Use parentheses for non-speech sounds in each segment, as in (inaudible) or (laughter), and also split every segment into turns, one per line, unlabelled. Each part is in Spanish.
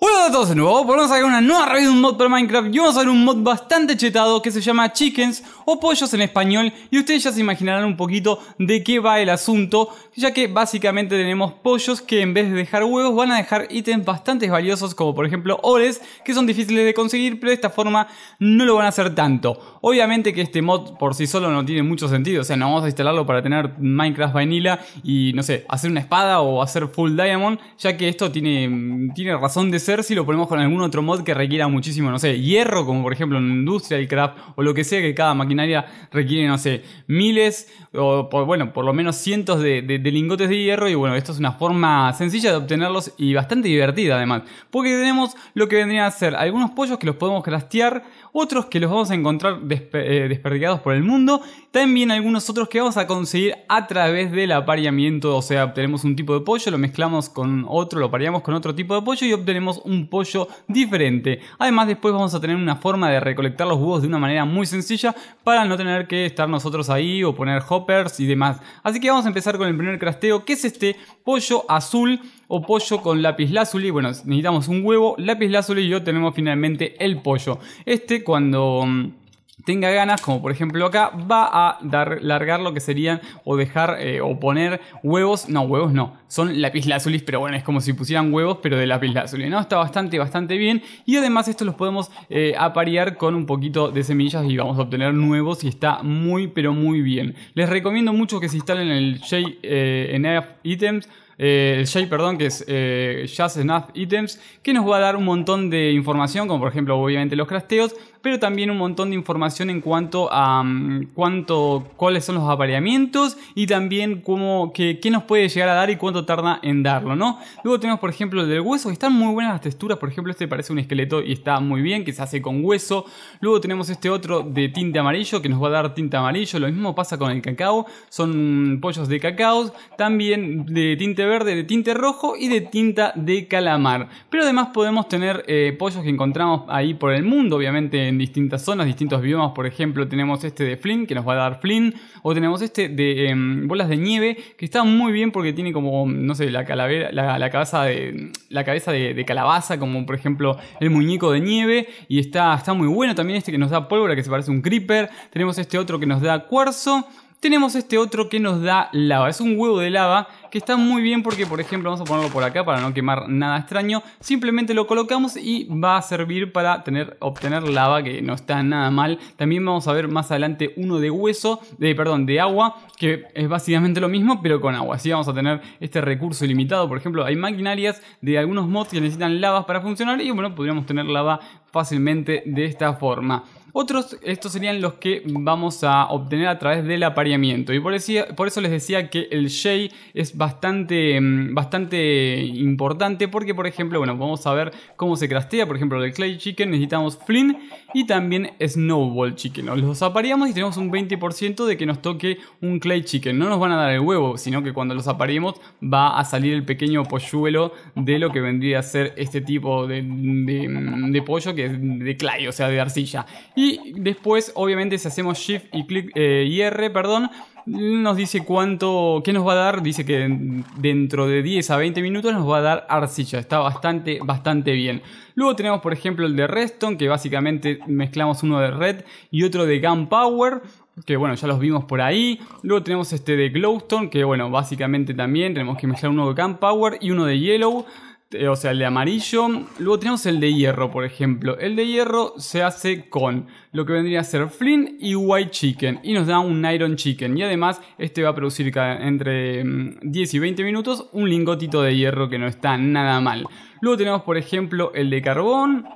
어 Hola a todos de nuevo, volvemos a hacer una nueva review de un mod para Minecraft y vamos a ver un mod bastante chetado que se llama Chickens o Pollos en español y ustedes ya se imaginarán un poquito de qué va el asunto ya que básicamente tenemos pollos que en vez de dejar huevos van a dejar ítems bastante valiosos como por ejemplo ores que son difíciles de conseguir pero de esta forma no lo van a hacer tanto. Obviamente que este mod por sí solo no tiene mucho sentido, o sea no vamos a instalarlo para tener Minecraft Vanilla y no sé, hacer una espada o hacer full diamond ya que esto tiene, tiene razón de ser lo ponemos con algún otro mod que requiera muchísimo, no sé, hierro, como por ejemplo en Industrial Craft o lo que sea que cada maquinaria requiere, no sé, miles o bueno, por lo menos cientos de, lingotes de hierro. Y bueno, esto es una forma sencilla de obtenerlos y bastante divertida además. Porque tenemos lo que vendría a ser algunos pollos que los podemos craftear, otros que los vamos a encontrar eh, desperdigados por el mundo, también algunos otros que vamos a conseguir a través del apareamiento, o sea, obtenemos un tipo de pollo, lo mezclamos con otro, lo pareamos con otro tipo de pollo y obtenemos un un pollo diferente. Además después vamos a tener una forma de recolectar los huevos de una manera muy sencilla para no tener que estar nosotros ahí o poner hoppers y demás. Así que vamos a empezar con el primer crasteo que es este pollo azul o pollo con lápiz lazuli. Bueno, necesitamos un huevo, lápiz lazuli y yo tenemos finalmente el pollo. Este cuando mm, tenga ganas, como por ejemplo acá, va a dar, largar lo que serían o dejar eh, o poner huevos, no, huevos no, son lazuli pero bueno, es como si pusieran huevos, pero de lazuli, ¿no? Está bastante, bastante bien y además estos los podemos eh, aparear con un poquito de semillas y vamos a obtener nuevos y está muy, pero muy bien. Les recomiendo mucho que se instalen el J eh, en Items eh, el shape, perdón, que es eh, Just Enough Items, que nos va a dar un montón de información, como por ejemplo obviamente los crasteos pero también un montón de información en cuanto a mm, cuánto, cuáles son los apareamientos y también cómo, que, qué nos puede llegar a dar y cuánto tarda en darlo, ¿no? Luego tenemos, por ejemplo, el del hueso, que están muy buenas las texturas, por ejemplo, este parece un esqueleto y está muy bien, que se hace con hueso. Luego tenemos este otro de tinte amarillo, que nos va a dar tinta amarillo, lo mismo pasa con el cacao, son mm, pollos de cacao, también de tinte verde, de tinte rojo y de tinta de calamar. Pero además podemos tener eh, pollos que encontramos ahí por el mundo, obviamente en distintas zonas, distintos biomas. Por ejemplo, tenemos este de Flynn, que nos va a dar flint O tenemos este de em, bolas de nieve, que está muy bien porque tiene como, no sé, la calavera, la, cabeza de. La cabeza de, calabaza, como por ejemplo el muñeco de nieve. Y está, está muy bueno también este que nos da pólvora, que se parece a un creeper. Tenemos este otro que nos da cuarzo tenemos este otro que nos da lava. Es un huevo de lava que está muy bien porque, por ejemplo, vamos a ponerlo por acá para no quemar nada extraño. Simplemente lo colocamos y va a servir para tener, obtener lava, que no está nada mal. También vamos a ver más adelante uno de hueso, de, perdón, de agua, que es básicamente lo mismo, pero con agua. Así vamos a tener este recurso ilimitado. Por ejemplo, hay maquinarias de algunos mods que necesitan lavas para funcionar y, bueno, podríamos tener lava fácilmente de esta forma. Otros, estos serían los que vamos a obtener a través del apareamiento. Y por, eso les decía que el Shea es bastante, mm, bastante importante porque, por ejemplo, bueno, vamos a ver cómo se crastea Por ejemplo, el Clay Chicken necesitamos Flynn y también Snowball Chicken. Los apareamos y tenemos un 20% de que nos toque un Clay Chicken. No nos van a dar el huevo, sino que cuando los apareemos va a salir el pequeño polluelo de lo que vendría a ser este tipo de pollo que es de clay, o sea, de arcilla. Y después, obviamente, si hacemos Shift y clic eh, R, perdón, nos dice cuánto, qué nos va a dar. Dice que dentro de 10 a 20 minutos nos va a dar arcilla. Está bastante, bastante bien. Luego tenemos, por ejemplo, el de Redstone, que básicamente mezclamos uno de Red y otro de power Que bueno, ya los vimos por ahí. Luego tenemos este de Glowstone, que bueno, básicamente también tenemos que mezclar uno de power y uno de Yellow. Eh, o sea, el de amarillo. Luego tenemos el de hierro, por ejemplo. El de hierro se hace con lo que vendría a ser flint y White Chicken. Y nos da un Iron Chicken. Y además, este va a producir entre 10 mm, y 20 minutos un lingotito de hierro que no está nada mal. Luego tenemos, por ejemplo, el de carbón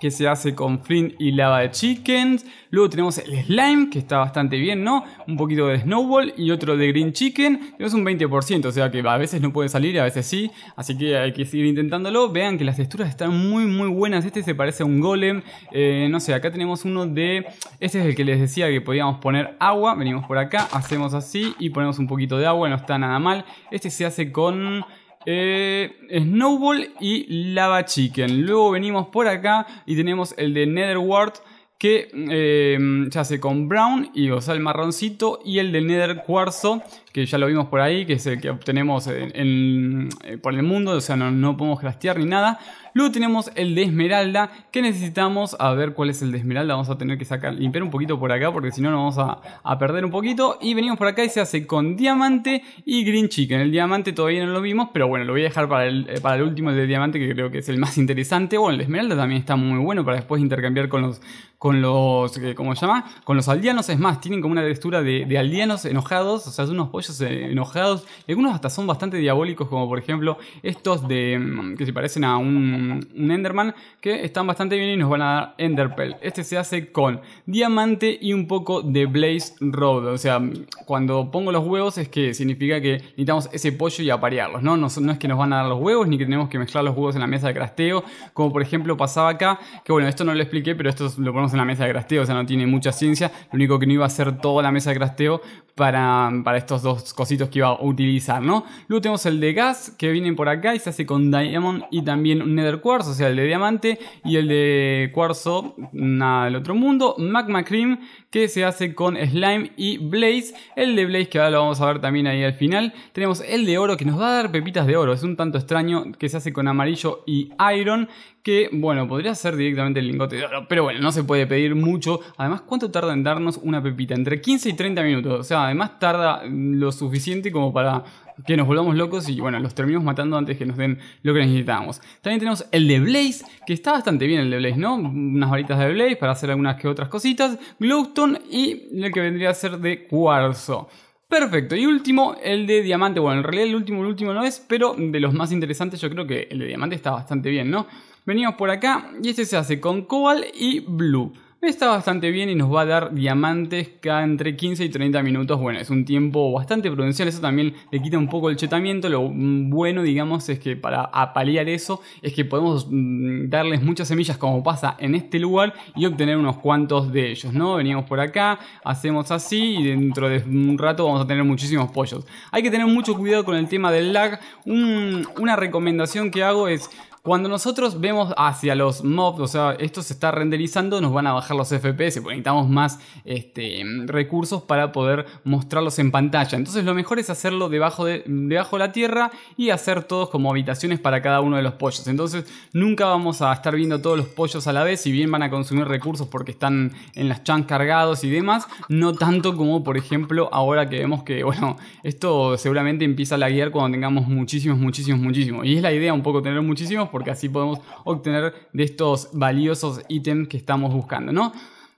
que se hace con Flint y lava de chickens. Luego tenemos el slime, que está bastante bien, ¿no? Un poquito de snowball y otro de green chicken. Es un 20%, o sea que a veces no puede salir y a veces sí. Así que hay que seguir intentándolo. Vean que las texturas están muy, muy buenas. Este se parece a un golem. Eh, no sé, acá tenemos uno de... Este es el que les decía que podíamos poner agua. Venimos por acá, hacemos así y ponemos un poquito de agua. No está nada mal. Este se hace con... Eh, Snowball y Lava Chicken. Luego venimos por acá y tenemos el de Netherworld que eh, se hace con brown y o sea el marroncito y el del nether cuarzo que ya lo vimos por ahí que es el que obtenemos eh, por el mundo o sea no, podemos crastear ni nada luego tenemos el de esmeralda que necesitamos a ver cuál es el de esmeralda vamos a tener que sacar limpiar un poquito por acá porque si no nos vamos a, perder un poquito y venimos por acá y se hace con diamante y green chicken el diamante todavía no lo vimos pero bueno lo voy a dejar para el, eh, para el último el de diamante que creo que es el más interesante bueno el de esmeralda también está muy bueno para después intercambiar con los con los, eh, ¿cómo se llama? Con los aldeanos, es más, tienen como una textura de, aldeanos enojados, o sea, son unos pollos eh, enojados. algunos hasta son bastante diabólicos, como por ejemplo estos de mm, que se parecen a un, Enderman, que están bastante bien y nos van a dar Enderpearl. Este se hace con diamante y un poco de Blaze Road. O sea, cuando pongo los huevos es que significa que necesitamos ese pollo y aparearlos, ¿no? No, es que nos van a dar los huevos ni que tenemos que mezclar los huevos en la mesa de crasteo, como por ejemplo pasaba acá, que bueno, esto no lo expliqué, pero esto lo ponemos la mesa de crasteo, o sea, no tiene mucha ciencia. Lo único que no iba a ser toda la mesa de crasteo para, para estos dos cositos que iba a utilizar, ¿no? Luego tenemos el de gas, que viene por acá y se hace con diamond y también un nether quartz, o sea, el de diamante y el de cuarzo, nada del otro mundo. Magma cream, que se hace con slime y blaze. El de blaze, que ahora lo vamos a ver también ahí al final. Tenemos el de oro, que nos va a dar pepitas de oro, es un tanto extraño, que se hace con amarillo y iron que, bueno, podría ser directamente el lingote de oro, pero bueno, no se puede pedir mucho. Además, ¿cuánto tarda en darnos una pepita? Entre 15 y 30 minutos. O sea, además tarda mm, lo suficiente como para que nos volvamos locos y bueno, los terminemos matando antes que nos den lo que necesitamos. También tenemos el de Blaze, que está bastante bien el de Blaze, ¿no? Unas varitas de Blaze para hacer algunas que otras cositas, Glowstone y el que vendría a ser de cuarzo. Perfecto, y último, el de diamante. Bueno, en realidad el último, el último no es, pero de los más interesantes yo creo que el de diamante está bastante bien, ¿no? Venimos por acá y este se hace con cobal y Blue. Está bastante bien y nos va a dar diamantes cada entre 15 y 30 minutos. Bueno, es un tiempo bastante prudencial, eso también le quita un poco el chetamiento. Lo bueno, digamos, es que para apalear eso es que podemos mm, darles muchas semillas como pasa en este lugar y obtener unos cuantos de ellos, ¿no? Venimos por acá, hacemos así y dentro de un rato vamos a tener muchísimos pollos. Hay que tener mucho cuidado con el tema del lag. una recomendación que hago es cuando nosotros vemos hacia los mobs, o sea, esto se está renderizando, nos van a bajar los FPS, porque necesitamos más este, recursos para poder mostrarlos en pantalla. Entonces lo mejor es hacerlo debajo de, debajo la tierra y hacer todos como habitaciones para cada uno de los pollos. Entonces nunca vamos a estar viendo todos los pollos a la vez, si bien van a consumir recursos porque están en las chans cargados y demás, no tanto como por ejemplo ahora que vemos que, bueno, esto seguramente empieza a laguear cuando tengamos muchísimos, muchísimos, muchísimos. Y es la idea un poco tener muchísimos porque así podemos obtener de estos valiosos ítems que estamos buscando, ¿no?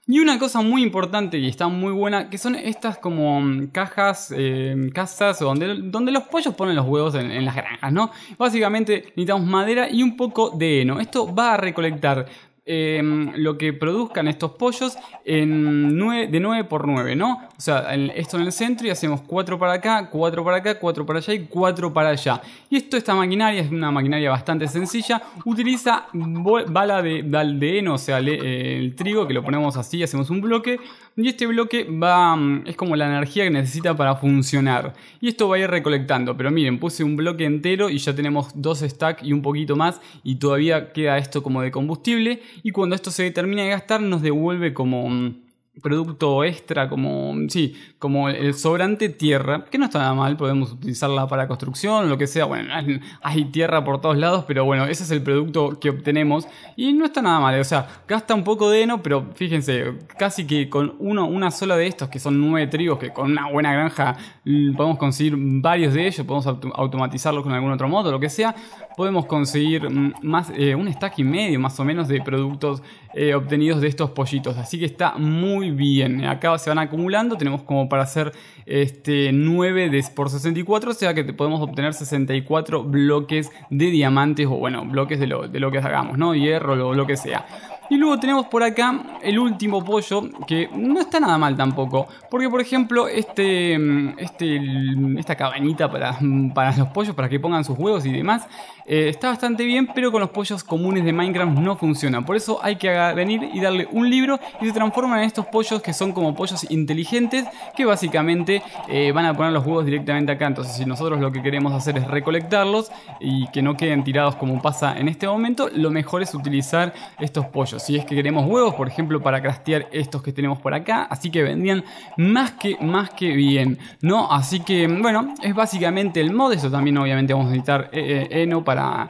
Y una cosa muy importante y está muy buena, que son estas como mm, cajas, eh, casas, donde, donde los pollos ponen los huevos en, en, las granjas, ¿no? Básicamente necesitamos madera y un poco de heno. Esto va a recolectar Em, lo que produzcan estos pollos en de 9 por 9, ¿no? O sea, esto en el centro y hacemos 4 para acá, 4 para acá, 4 para allá y 4 para allá. Y esto, esta maquinaria, es una maquinaria bastante sencilla, utiliza bala de, de o sea, el trigo, que lo ponemos así, hacemos un bloque, y este bloque va, mm, es como la energía que necesita para funcionar. Y esto va a ir recolectando, pero miren, puse un bloque entero y ya tenemos dos stacks y un poquito más, y todavía queda esto como de combustible y cuando esto se termina de gastar nos devuelve como mm, producto extra, como, mm, sí, como el sobrante tierra, que no está nada mal, podemos utilizarla para construcción, lo que sea, bueno, (laughs) hay tierra por todos lados, pero bueno, ese es el producto que obtenemos y no está nada mal, o sea, gasta un poco de heno, pero fíjense, casi que con uno, una sola de estos, que son nueve trigos, que con una buena granja mm, podemos conseguir varios de ellos, podemos automatizarlos con algún otro modo, lo que sea, podemos conseguir más, eh, un stack y medio más o menos de productos eh, obtenidos de estos pollitos. Así que está muy bien. Acá se van acumulando, tenemos como para hacer este 9 de, por 64, o sea que podemos obtener 64 bloques de diamantes o bueno, bloques de lo, que hagamos, ¿no? Hierro, o lo que sea. Y luego tenemos por acá el último pollo, que no está nada mal tampoco. Porque, por ejemplo, este, mm, este, mm, esta cabañita para, mm, para los pollos, para que pongan sus huevos y demás, eh, está bastante bien, pero con los pollos comunes de Minecraft no funciona. Por eso hay que venir y darle un libro y se transforman en estos pollos que son como pollos inteligentes, que básicamente eh, van a poner los huevos directamente acá. Entonces, si nosotros lo que queremos hacer es recolectarlos y que no queden tirados como pasa en este momento, lo mejor es utilizar estos pollos si es que queremos huevos, por ejemplo, para craftear estos que tenemos por acá, así que vendían más que, más que bien, ¿no? Así que, bueno, es básicamente el mod, eso también obviamente vamos a necesitar eh, eh, Eno para,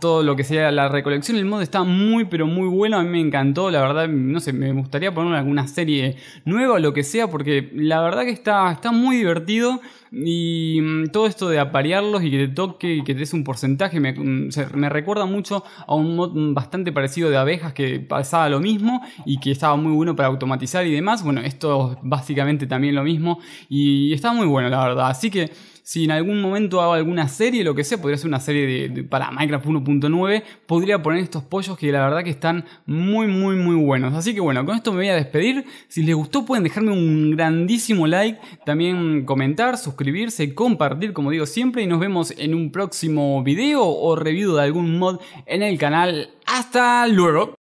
todo lo que sea la recolección, el mod está muy, pero muy bueno, a mí me encantó, la verdad, no sé, me gustaría poner alguna serie nueva o lo que sea, porque la verdad que está, está muy divertido. Y mm, todo esto de aparearlos y que te toque y que te des un porcentaje me, mm, recuerda mucho a un mod mm, bastante parecido de abejas que pasaba lo mismo y que estaba muy bueno para automatizar y demás. Bueno, esto básicamente también lo mismo y está muy bueno la verdad. Así que si en algún momento hago alguna serie, lo que sea, podría ser una serie de, para Minecraft 1.9, podría poner estos pollos que la verdad que están muy, muy, muy buenos. Así que bueno, con esto me voy a despedir. Si les gustó pueden dejarme un grandísimo like, también comentar, suscribirse suscribirse, compartir como digo siempre y nos vemos en un próximo video o review de algún mod en el canal. Hasta luego.